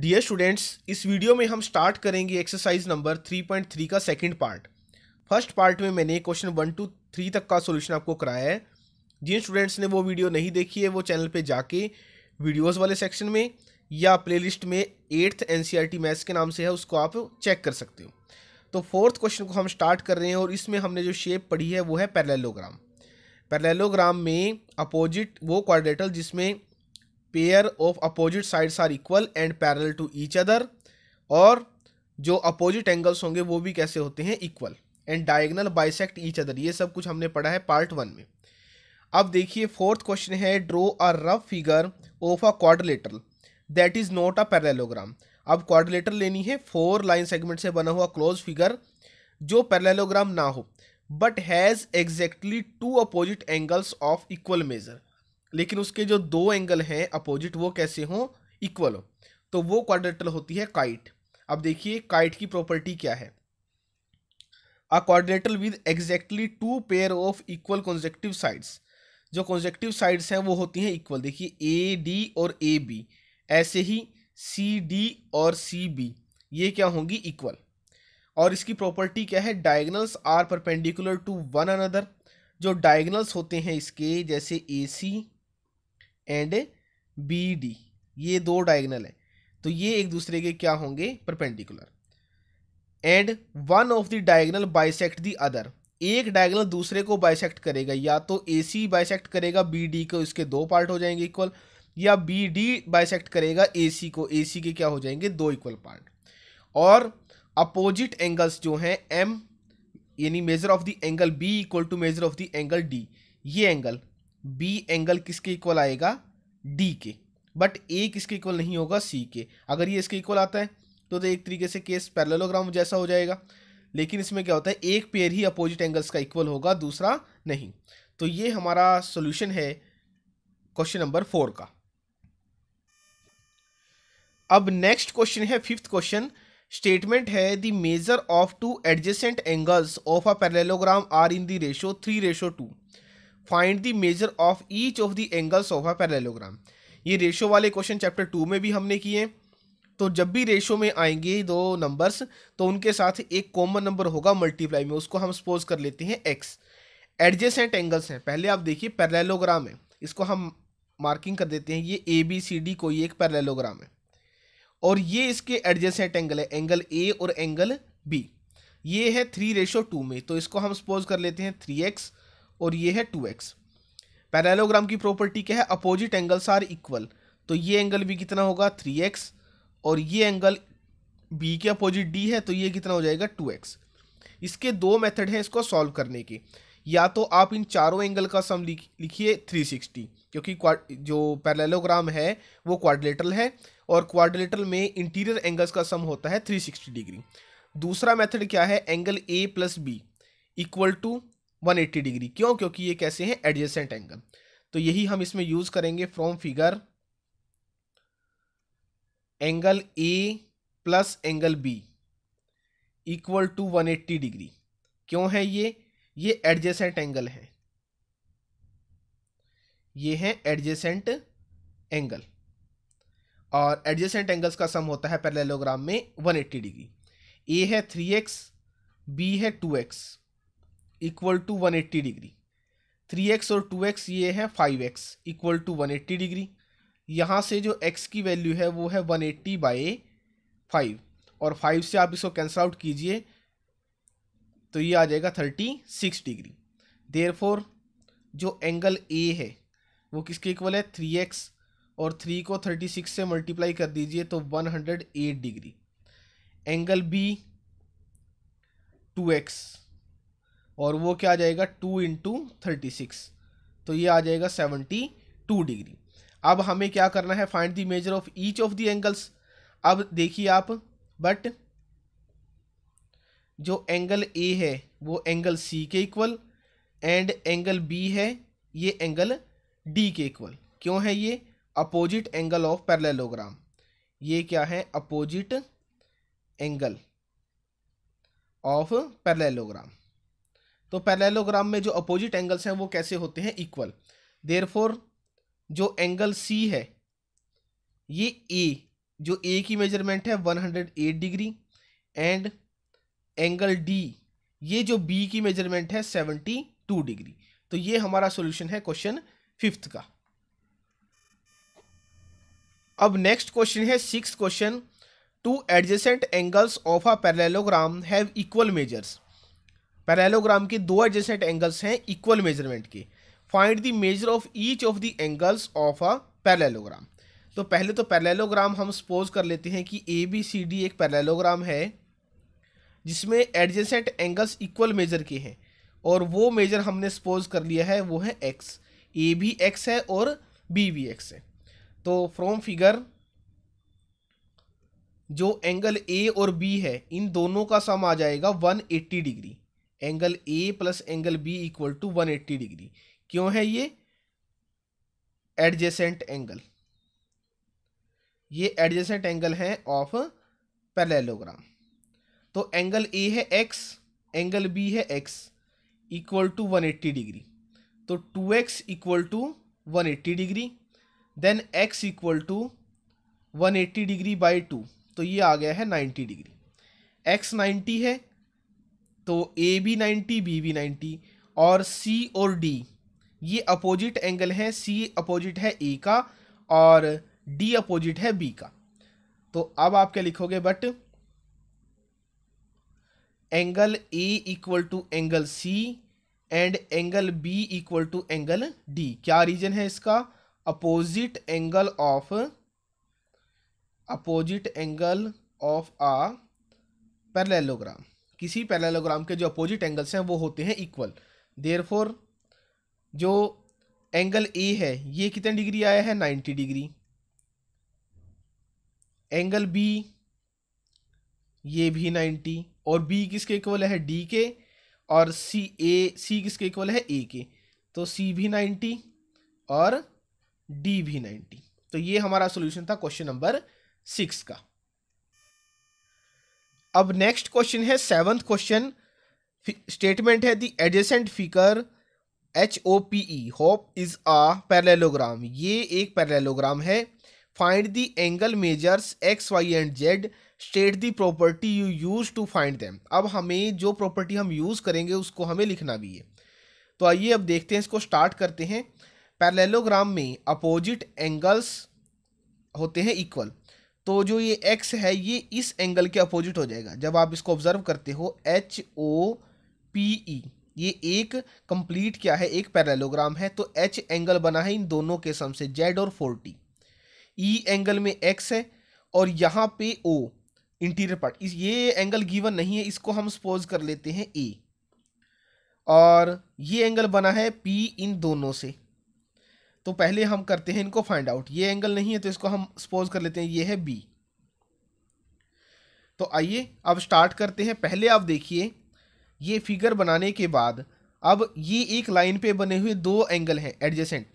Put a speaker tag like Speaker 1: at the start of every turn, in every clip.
Speaker 1: dear students इस video में हम स्टार्ट करेंगे एक्सरसाइज नंबर 3.3 का सेकंड पार्ट फर्स्ट पार्ट में मैंने क्वेश्चन वन टू थ्री तक का सॉल्यूशन आपको कराया है जिन स्टूडेंट्स ने वो वीडियो नहीं देखी है वो चैनल पे जाके वीडियोस वाले सेक्शन में या प्लेलिस्ट में एट्थ एन सी मैथ्स के नाम से है उसको आप चेक कर सकते हो तो फोर्थ क्वेश्चन को हम स्टार्ट कर रहे हैं और इसमें हमने जो शेप पढ़ी है वो है पैरेलोग्राम पैरेलोग्राम में अपोजिट वो क्वाड्रेटल जिसमें pair of opposite sides are equal and parallel to each other और जो अपोजिट एंगल्स होंगे वो भी कैसे होते हैं equal and diagonal bisect each other ये सब कुछ हमने पढ़ा है पार्ट वन में अब देखिए फोर्थ क्वेश्चन है draw a rough figure of a quadrilateral that is not a parallelogram अब क्वाड्रिलेटर लेनी है फोर लाइन सेगमेंट से बना हुआ क्लोज फिगर जो पैरेलोग्राम ना हो but has exactly two opposite angles of equal measure लेकिन उसके जो दो एंगल हैं अपोजिट वो कैसे हों इक्वल हो तो वो क्वाड्रेटल होती है काइट अब देखिए काइट की प्रॉपर्टी क्या है a quadrilateral with exactly two pair of equal consecutive sides जो कॉन्जेक्टिव साइड्स हैं वो होती हैं इक्वल देखिए ए डी और ए बी ऐसे ही सी डी और सी बी ये क्या होंगी इक्वल और इसकी प्रॉपर्टी क्या है diagonals are perpendicular to one another जो डायगनल्स होते हैं इसके जैसे A C and B D ये दो डायगनल है तो ये एक दूसरे के क्या होंगे perpendicular and one of the diagonal bisect the other एक डायगनल दूसरे को बाइसेक्ट करेगा या तो ए सी बाइसेक्ट करेगा बी डी को इसके दो पार्ट हो जाएंगे इक्वल या बी डी बाइसेक्ट करेगा ए सी को ए सी के क्या हो जाएंगे दो इक्वल पार्ट और अपोजिट एंगल्स जो हैं एम यानी measure of the angle B equal to measure of the angle D ये एंगल बी एंगल किसके इक्वल आएगा डी के बट ए किसके इक्वल नहीं होगा सी के अगर ये इसके इक्वल आता है तो, तो एक तरीके से केस पैरेललोग्राम जैसा हो जाएगा लेकिन इसमें क्या होता है एक पेयर ही अपोजिट एंगल्स का इक्वल होगा दूसरा नहीं तो ये हमारा सोल्यूशन है क्वेश्चन नंबर फोर का अब नेक्स्ट क्वेश्चन है फिफ्थ क्वेश्चन स्टेटमेंट है the measure of two adjacent angles of a parallelogram are in the ratio three ratio two find the measure of each of the angles of a parallelogram ये ratio वाले question chapter two में भी हमने किए तो जब भी ratio में आएंगे दो नंबर्स तो उनके साथ एक कॉमन नंबर होगा मल्टीप्लाई में उसको हम सपोज कर लेते हैं एक्स एडजेसेंट एंगल्स हैं पहले आप देखिए पैरेलोग्राम है इसको हम मार्किंग कर देते हैं ये ए बी सी डी कोई एक पैरेलोग्राम है और ये इसके एडजेसेंट एंगल है एंगल ए और एंगल बी ये है थ्री रेशो टू में तो इसको हम सपोज कर लेते हैं थ्री एक्स और ये है टू एक्स पैरेलोग्राम की प्रॉपर्टी क्या है अपोजिट एंगल्स आर इक्वल तो ये एंगल भी कितना होगा थ्री एक्स और ये एंगल बी के अपोजिट डी है तो ये कितना हो जाएगा टू एक्स इसके दो मेथड हैं इसको सॉल्व करने के या तो आप इन चारों एंगल का सम लिखिए थ्री सिक्सटी क्योंकि जो पैरेलोग्राम है वो क्वाड्रिलेटरल है और क्वाड्रिलेटरल में इंटीरियर एंगल्स का सम होता है थ्री सिक्सटी डिग्री दूसरा मेथड क्या है angle A plus B equal to 180 degree क्यों क्योंकि ये कैसे हैं एडजेसेंट एंगल तो यही हम इसमें यूज करेंगे from figure angle A plus angle B equal to 180 degree क्यों है ये ये एडजेसेंट एंगल है ये है एडजेसेंट एंगल और एडजेसेंट एंगल्स का सम होता है पैरेललोग्राम में 180 डिग्री ए है 3x बी है 2x equal to one eighty degree three x और टू एक्स ये है five x equal to one eighty degree यहाँ से जो एक्स की वैल्यू है वो है वन एट्टी बाई फाइव और फाइव से आप इसको कैंसिल आउट कीजिए तो ये आ जाएगा thirty six degree therefore जो एंगल ए है वो किसके इक्वल है थ्री एक्स और थ्री को थर्टी सिक्स से मल्टीप्लाई कर दीजिए तो one hundred eight degree angle B two x और वो क्या आ जाएगा टू इंटू थर्टी सिक्स तो ये आ जाएगा सेवेंटी टू डिग्री अब हमें क्या करना है find the measure of each of the angles अब देखिए आप बट जो एंगल ए है वो एंगल सी के इक्वल एंड एंगल बी है ये एंगल डी के इक्वल क्यों है ये अपोजिट एंगल ऑफ पैरेललोग्राम ये क्या है अपोजिट एंगल ऑफ पैरेललोग्राम तो पैरेलोग्राम में जो अपोजिट एंगल्स हैं वो कैसे होते हैं इक्वल देर जो एंगल सी है ये ए जो ए की मेजरमेंट है 108 डिग्री एंड एंगल डी ये जो बी की मेजरमेंट है 72 डिग्री तो ये हमारा सॉल्यूशन है क्वेश्चन फिफ्थ का अब नेक्स्ट क्वेश्चन है six question two adjacent angles of a parallelogram have equal measures parallelogram के दो एडजेसेंट एंगल्स हैं इक्वल मेजरमेंट के find the measure of each of the angles of a parallelogram तो पहले तो पैरेलोग्राम हम सपोज कर लेते हैं कि ए बी सी डी एक पैरेलोग्राम है जिसमें एडजेसेंट एंगल्स इक्वल मेजर के हैं और वो मेजर हमने सपोज कर लिया है वो है एक्स ए भी एक्स है और बी भी एक्स है तो फ्रॉम फिगर जो एंगल ए और बी है इन दोनों का सम आ जाएगा 180 degree angle A plus angle B equal to one eighty degree क्यों है ये एडजेसेंट एंगल ये एडजेसेंट एंगल है ऑफ पैरेललोग्राम तो एंगल ए है एक्स एंगल बी है x equal to one eighty degree तो two x equal to one eighty degree then x equal to one eighty degree by two तो ये आ गया है ninety degree x ninety है तो A B ninety B B ninety और C और D ये अपोजिट एंगल है सी अपोजिट है ए का और डी अपोजिट है बी का तो अब आप क्या लिखोगे but angle A equal to angle C and angle B equal to angle D क्या रीजन है इसका opposite angle of opposite angle of a parallelogram किसी पैरेललोग्राम के जो अपोजिट एंगल्स हैं वो होते हैं इक्वल देयरफॉर जो एंगल ए है ये कितने डिग्री आया है नाइन्टी डिग्री एंगल बी ये भी नाइन्टी और बी किसके इक्वल है डी के और सी ए सी किसके इक्वल है ए के तो सी भी नाइन्टी और डी भी नाइन्टी तो ये हमारा सोल्यूशन था क्वेश्चन नंबर सिक्स का अब नेक्स्ट क्वेश्चन है सेवन्थ क्वेश्चन स्टेटमेंट है the adjacent figure H O P E hope is a parallelogram ये एक पैरेलोग्राम है find the angle measures x y and z state the property you use to find them अब हमें जो property हम use करेंगे उसको हमें लिखना भी है तो आइए अब देखते हैं इसको स्टार्ट करते हैं पैरेलोग्राम में अपोजिट एंगल्स होते हैं इक्वल तो जो ये एक्स है ये इस एंगल के अपोजिट हो जाएगा जब आप इसको ऑब्जर्व करते हो एच ओ पी ई ये एक कंप्लीट क्या है एक पैरेलोग्राम है तो एच एंगल बना है इन दोनों के सम से जेड और फोर्टी ई एंगल में एक्स है और यहाँ पे ओ इंटीरियर पार्ट इस ये एंगल गिवन नहीं है इसको हम सपोज कर लेते हैं ए और ये एंगल बना है पी इन दोनों से तो पहले हम करते हैं इनको फाइंड आउट ये एंगल नहीं है तो इसको हम सपोज कर लेते हैं ये है बी तो आइए अब स्टार्ट करते हैं पहले आप देखिए ये फिगर बनाने के बाद अब ये एक लाइन पे बने हुए दो एंगल हैं एडजेसेंट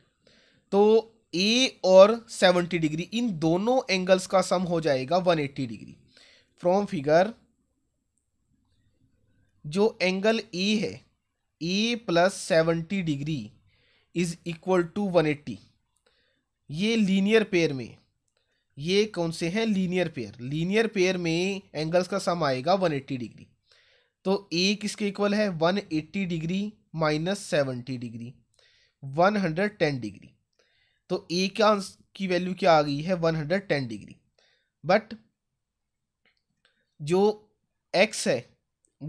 Speaker 1: तो ए और 70 डिग्री इन दोनों एंगल्स का सम हो जाएगा 180 डिग्री फ्रॉम फिगर जो एंगल ए है A plus seventy degree is equal to one eighty ये लीनियर पेयर में ये कौन से हैं लीनियर पेयर लीनियर पेयर में एंगल्स का सम आएगा वन एट्टी डिग्री तो ए किसके इक्वल है one eighty degree minus seventy degree one hundred ten degree तो ए का की वैल्यू क्या आ गई है one hundred ten degree but जो एक्स है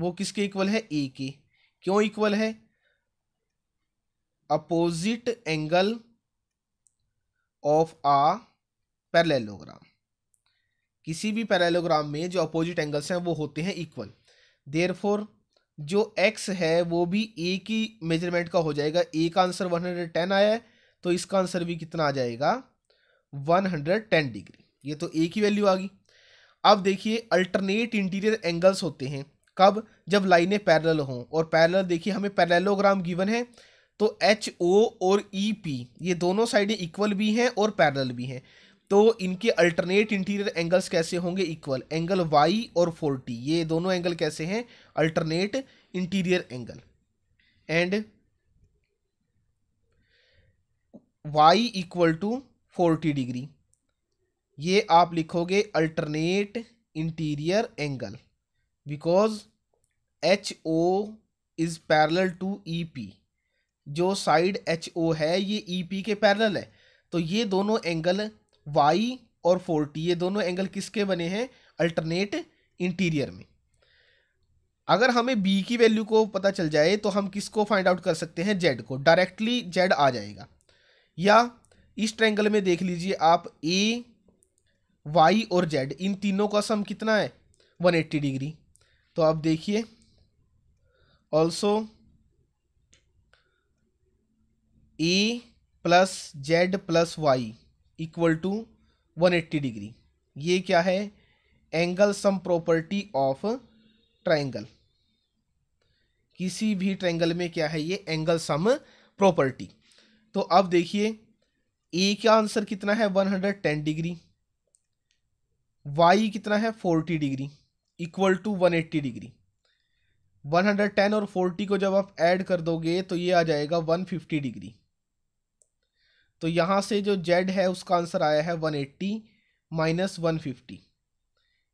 Speaker 1: वो किसके इक्वल है ए के क्यों इक्वल है opposite angle of a parallelogram किसी भी पैरेलोग्राम में जो अपोजिट एंगल्स हैं वो होते हैं इक्वल देर जो एक्स है वो भी ए की मेजरमेंट का हो जाएगा ए का आंसर 110 आया है तो इसका आंसर भी कितना आ जाएगा 110 डिग्री ये तो ए की वैल्यू आ गई अब देखिए अल्टरनेट इंटीरियर एंगल्स होते हैं कब जब लाइनें पैरेलल हों और पैरेलल देखिए हमें पैरेलोग्राम गिवन है तो एच ओ और ई e पी ये दोनों साइडें इक्वल भी हैं और पैरल भी हैं तो इनके अल्टरनेट इंटीरियर एंगल्स कैसे होंगे इक्वल एंगल वाई और फोर्टी ये दोनों एंगल कैसे हैं alternate interior angle and y equal to forty degree ये आप लिखोगे alternate interior angle because H O is parallel to E P जो साइड एच ओ है ये ई e पी के पैरल है तो ये दोनों एंगल वाई और फोर्टी ये दोनों एंगल किसके बने हैं अल्टरनेट इंटीरियर में अगर हमें बी की वैल्यू को पता चल जाए तो हम किसको फाइंड आउट कर सकते हैं जेड को डायरेक्टली जेड आ जाएगा या इस ट्रैंगल में देख लीजिए आप ए वाई और जेड इन तीनों का सम कितना है 180 डिग्री तो आप देखिए also A plus z plus y equal to one eighty degree ये क्या है angle sum property of triangle किसी भी ट्राइंगल में क्या है ये एंगल सम प्रॉपर्टी तो अब देखिए ए e का आंसर कितना है one hundred ten degree y कितना है forty degree equal to one eighty degree one hundred ten और फोर्टी को जब आप ऐड कर दोगे तो ये आ जाएगा वन फिफ्टी डिग्री तो यहाँ से जो जेड है उसका आंसर आया है one eighty minus one fifty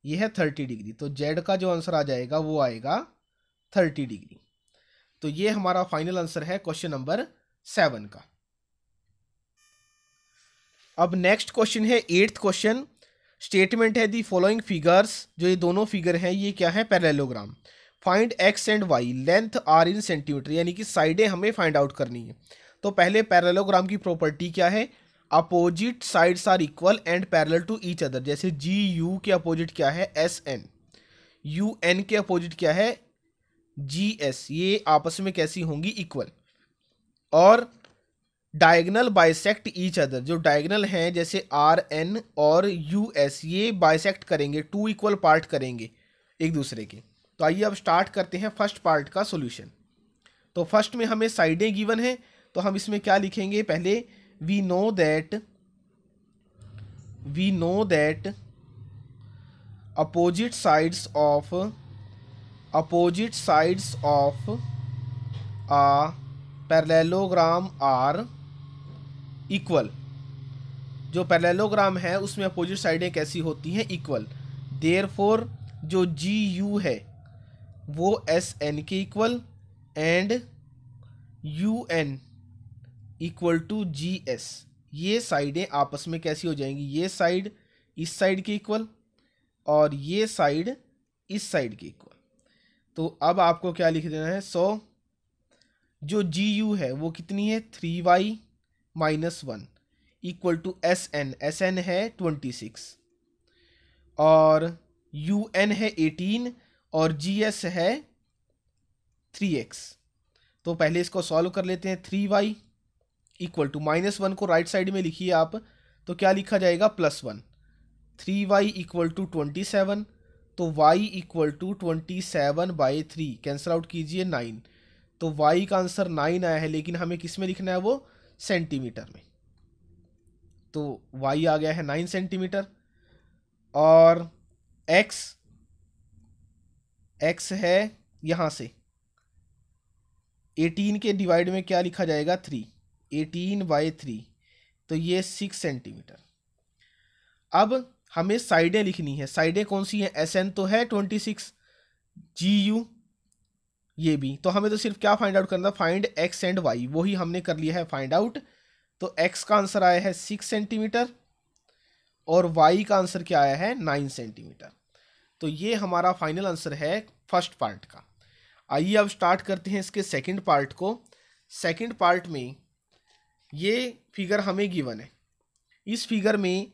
Speaker 1: यह है थर्टी डिग्री तो जेड का जो आंसर आ जाएगा वो आएगा थर्टी डिग्री तो ये हमारा फाइनल आंसर है क्वेश्चन नंबर सेवन का अब नेक्स्ट क्वेश्चन है एट्थ क्वेश्चन स्टेटमेंट है दी फॉलोइंग फिगर्स जो ये दोनों फिगर हैं ये क्या है parallelogram find x and y length are in centimetre यानी कि साइडें हमें फाइंड आउट करनी है तो पहले पैरेलोग्राम की प्रॉपर्टी क्या है opposite sides are equal and parallel to each other जैसे जी यू के अपोजिट क्या है एस एन यू एन के अपोजिट क्या है जी एस ये आपस में कैसी होंगी इक्वल और डायगनल बाइसेक्ट ईच अदर जो डायगनल हैं जैसे आर एन और यू एस ये बाइसेक्ट करेंगे टू इक्वल पार्ट करेंगे एक दूसरे के तो आइए अब स्टार्ट करते हैं फर्स्ट पार्ट का सोल्यूशन तो फर्स्ट में हमें साइडें गिवन हैं तो हम इसमें क्या लिखेंगे पहले we know that we know that opposite sides of opposite sides of a parallelogram are equal जो पैरेललोग्राम है उसमें अपोजिट साइडें कैसी होती हैं इक्वल देयर फोर जो जी यू है वो एस एन के equal and U N equal to G S ये साइडें आपस में कैसी हो जाएंगी ये साइड इस साइड के इक्वल और ये साइड इस साइड के इक्वल तो अब आपको क्या लिख देना है सो जो जी यू है वो कितनी है three y minus one equal to S N S N है ट्वेंटी सिक्स और यू एन है एटीन और जी एस है थ्री एक्स तो पहले इसको सॉल्व कर लेते हैं three y equal to minus one को राइट साइड में लिखिए आप तो क्या लिखा जाएगा plus one three y equal to twenty seven तो y equal to twenty seven by three cancel out कीजिए नाइन तो वाई का आंसर नाइन आया है लेकिन हमें किस में लिखना है वो सेंटीमीटर में तो वाई आ गया है नाइन सेंटीमीटर और एक्स एक्स है यहाँ से एटीन के डिवाइड में क्या लिखा जाएगा थ्री एटीन बाई थ्री तो ये सिक्स सेंटीमीटर अब हमें साइडें लिखनी है साइडें कौन सी हैं एस एन तो है ट्वेंटी सिक्स जी यू ये भी तो हमें तो सिर्फ क्या फाइंड आउट करना फाइंड एक्स एंड वाई वही हमने कर लिया है फाइंड आउट तो एक्स का आंसर आया है सिक्स सेंटीमीटर और वाई का आंसर क्या आया है नाइन सेंटीमीटर तो ये हमारा फाइनल आंसर है फर्स्ट पार्ट का आइए अब स्टार्ट करते हैं इसके सेकंड पार्ट को सेकंड पार्ट में ये फिगर हमें गिवन है इस फिगर में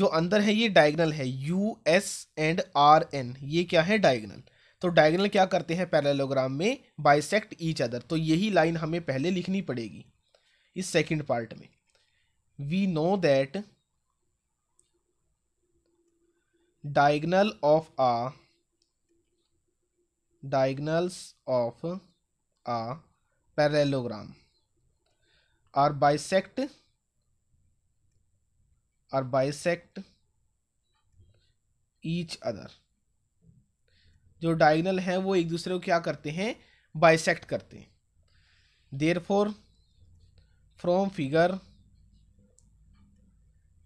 Speaker 1: जो अंदर है ये डायगनल है U S and R N ये क्या है डायगनल तो डायगनल क्या करते हैं पैरेलोग्राम में बाइसेक्ट ईच अदर तो यही लाइन हमें पहले लिखनी पड़ेगी इस सेकंड पार्ट में we know that diagonal of a diagonals of a parallelogram or bisect or bisect each other जो डायगनल हैं वो एक दूसरे को क्या करते हैं बाइसेक्ट करते हैं देर फोर फ्रॉम फिगर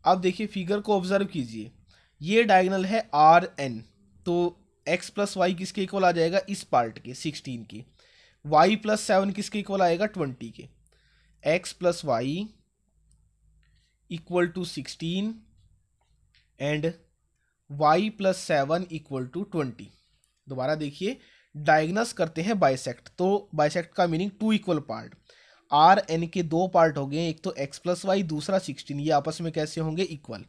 Speaker 1: अब देखिए फिगर को ऑब्जर्व कीजिए ये डायगनल है आर एन तो एक्स प्लस वाई किसके इक्वल आ जाएगा इस पार्ट के सिक्सटीन के वाई प्लस सेवन किसके इक्वल आएगा ट्वेंटी के x plus y equal to sixteen and y plus seven equal to twenty दोबारा देखिए डायग्नस करते हैं बाइसेक्ट तो बाइसेक्ट का meaning two equal part R N के दो पार्ट हो गए एक तो एक्स प्लस वाई दूसरा सिक्सटीन ये आपस में कैसे होंगे इक्वल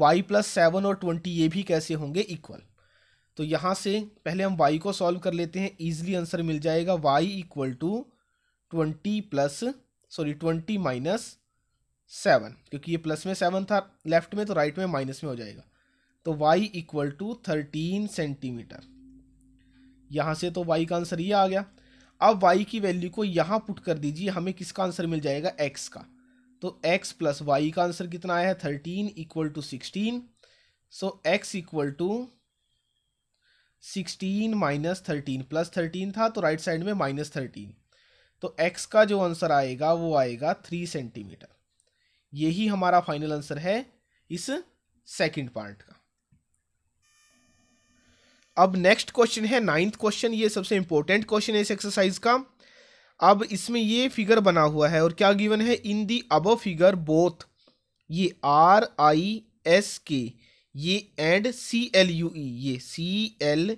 Speaker 1: वाई प्लस सेवन और ट्वेंटी ये भी कैसे होंगे इक्वल तो यहाँ से पहले हम वाई को सॉल्व कर लेते हैं ईजिली आंसर मिल जाएगा y equal to twenty plus sorry twenty minus seven क्योंकि ये प्लस में सेवन था लेफ्ट में तो राइट में माइनस में हो जाएगा तो y equal to thirteen centimetre यहाँ से तो वाई का आंसर ये आ गया अब वाई की वैल्यू को यहाँ पुट कर दीजिए हमें किसका आंसर मिल जाएगा एक्स का तो एक्स प्लस वाई का आंसर कितना आया है thirteen equal to sixteen so x equal to sixteen minus thirteen plus thirteen था तो राइट साइड में माइनस थर्टीन तो एक्स का जो आंसर आएगा वो आएगा थ्री सेंटीमीटर यही हमारा फाइनल आंसर है इस सेकंड पार्ट का अब नेक्स्ट क्वेश्चन है नाइन्थ क्वेश्चन ये सबसे इंपॉर्टेंट क्वेश्चन है इस एक्सरसाइज का अब इसमें ये फिगर बना हुआ है और क्या गिवन है इन दी अब फिगर बोथ ये आर आई एस के ये and C L U E ये C L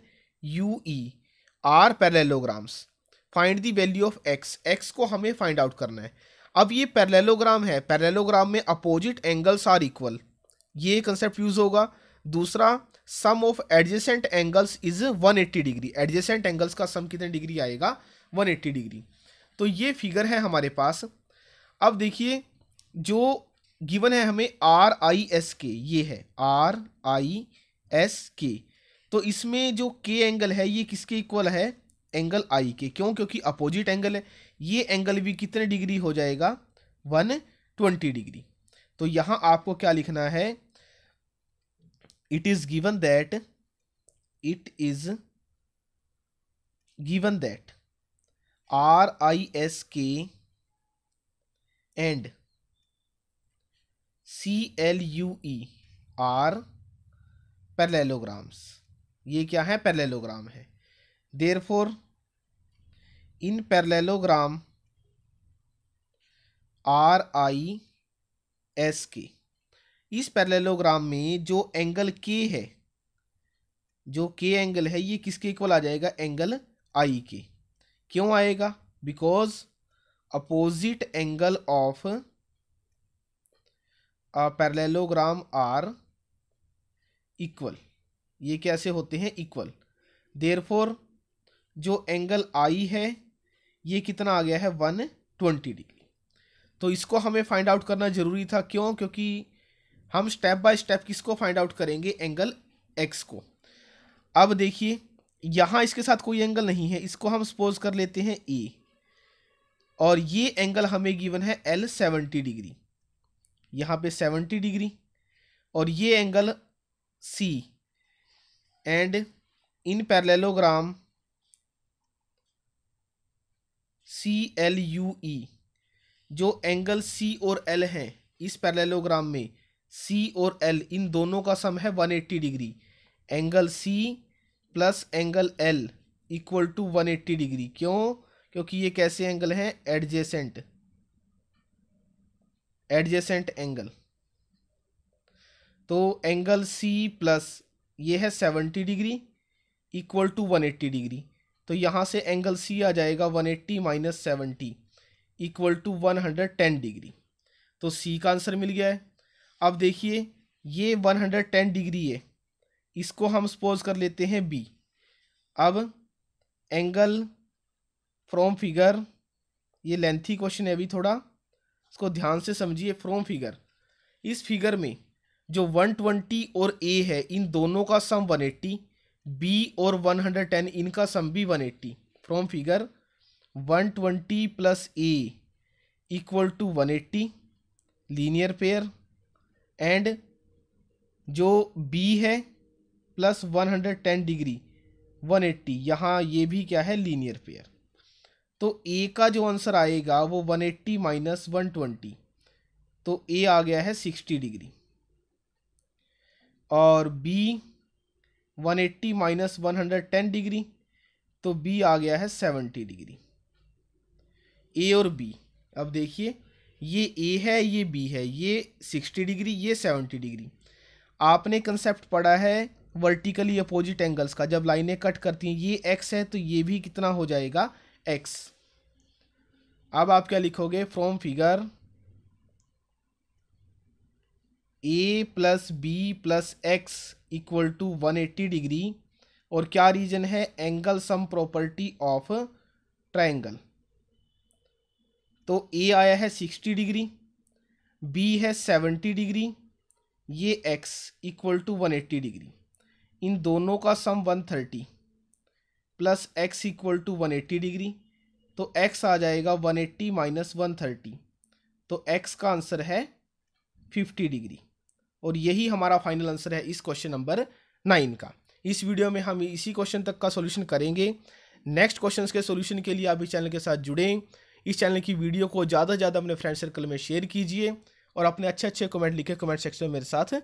Speaker 1: U E are parallelograms find the value of x x को हमें फाइंड आउट करना है अब ये पैरेललोग्राम है पैरेललोग्राम में अपोजिट एंगल्स आर इक्वल ये कंसेप्ट यूज़ होगा दूसरा sum of adjacent angles is 180 degree adjacent angles का सम कितने डिग्री आएगा 180 डिग्री तो ये फिगर है हमारे पास अब देखिए जो गिवन है हमें आर आई एस के ये है आर आई एस के तो इसमें जो के एंगल है ये किसके इक्वल है एंगल आई के क्यों क्योंकि अपोजिट एंगल है ये एंगल भी कितने डिग्री हो जाएगा वन ट्वेंटी डिग्री तो यहां आपको क्या लिखना है it is given that it is given that R I S K and C L U E are parallelograms ये क्या है पैरेलोग्राम है therefore in parallelogram R I S K इस पैरलेलोग्राम में जो एंगल के है जो के एंगल है ये किसके इक्वल आ जाएगा एंगल आई के क्यों आएगा because opposite angle of parallelogram are equal ये कैसे होते हैं इक्वल फोर जो एंगल आई है ये कितना आ गया है वन ट्वेंटी डिग्री तो इसको हमें फाइंड आउट करना ज़रूरी था क्यों क्योंकि हम स्टेप बाय स्टेप किसको फाइंड आउट करेंगे एंगल एक्स को अब देखिए यहाँ इसके साथ कोई एंगल नहीं है इसको हम सपोज कर लेते हैं ए और ये एंगल हमें गिवन है एल सेवेंटी डिग्री यहाँ पे सेवेंटी डिग्री और ये angle C and in parallelogram C L U E जो एंगल सी और एल हैं इस पैरेललोग्राम में सी और एल इन दोनों का सम है one eighty degree angle C plus angle L equal to one eighty degree क्यों क्योंकि ये कैसे एंगल हैं एडजेसेंट एडजेसेंट एंगल तो एंगल सी प्लस ये है seventy degree equal to one eighty degree तो यहाँ से एंगल सी आ जाएगा 180 eighty minus seventy equal to one hundred ten degree तो सी का आंसर मिल गया है अब देखिए ये वन हंड्रेड टेन डिग्री है इसको हम सपोज कर लेते हैं बी अब एंगल फ्रॉम फिगर ये लेंथी क्वेश्चन है अभी थोड़ा इसको ध्यान से समझिए फ्रॉम फिगर इस फिगर में जो 120 और ए है इन दोनों का सम 180 बी और 110 इनका सम भी 180 from figure 120 plus A equal to one eighty linear pair and जो बी है प्लस 110 डिग्री 180 एट्टी यहाँ ये भी क्या है लीनियर पेयर तो ए का जो आंसर आएगा वो 180 एट्टी माइनस वन तो ए आ गया है 60 डिग्री और B one eighty minus one hundred ten degree तो बी आ गया है सेवनटी डिग्री ए और बी अब देखिए ये ए है ये बी है ये सिक्सटी डिग्री ये सेवनटी डिग्री आपने कंसेप्ट पढ़ा है वर्टिकली अपोजिट एंगल्स का जब लाइनें कट करती हैं ये एक्स है तो ये भी कितना हो जाएगा एक्स अब आप क्या लिखोगे from figure A plus B plus x equal to one eighty degree और क्या रीजन है angle sum property of triangle तो ए आया है सिक्सटी डिग्री बी है सेवेंटी डिग्री ये x equal to one eighty degree इन दोनों का sum one thirty plus x equal to one eighty degree तो एक्स आ जाएगा one eighty minus one thirty तो एक्स का आंसर है फिफ्टी डिग्री और यही हमारा फाइनल आंसर है इस क्वेश्चन नंबर नाइन का इस वीडियो में हम इसी क्वेश्चन तक का सोल्यूशन करेंगे नेक्स्ट क्वेश्चन के सोल्यूशन के लिए आप इस चैनल के साथ जुड़ें इस चैनल की वीडियो को ज़्यादा से ज़्यादा अपने फ्रेंड सर्कल में शेयर कीजिए और अपने अच्छे अच्छे कमेंट लिखे कमेंट सेक्शन में मेरे साथ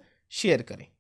Speaker 1: शेयर करें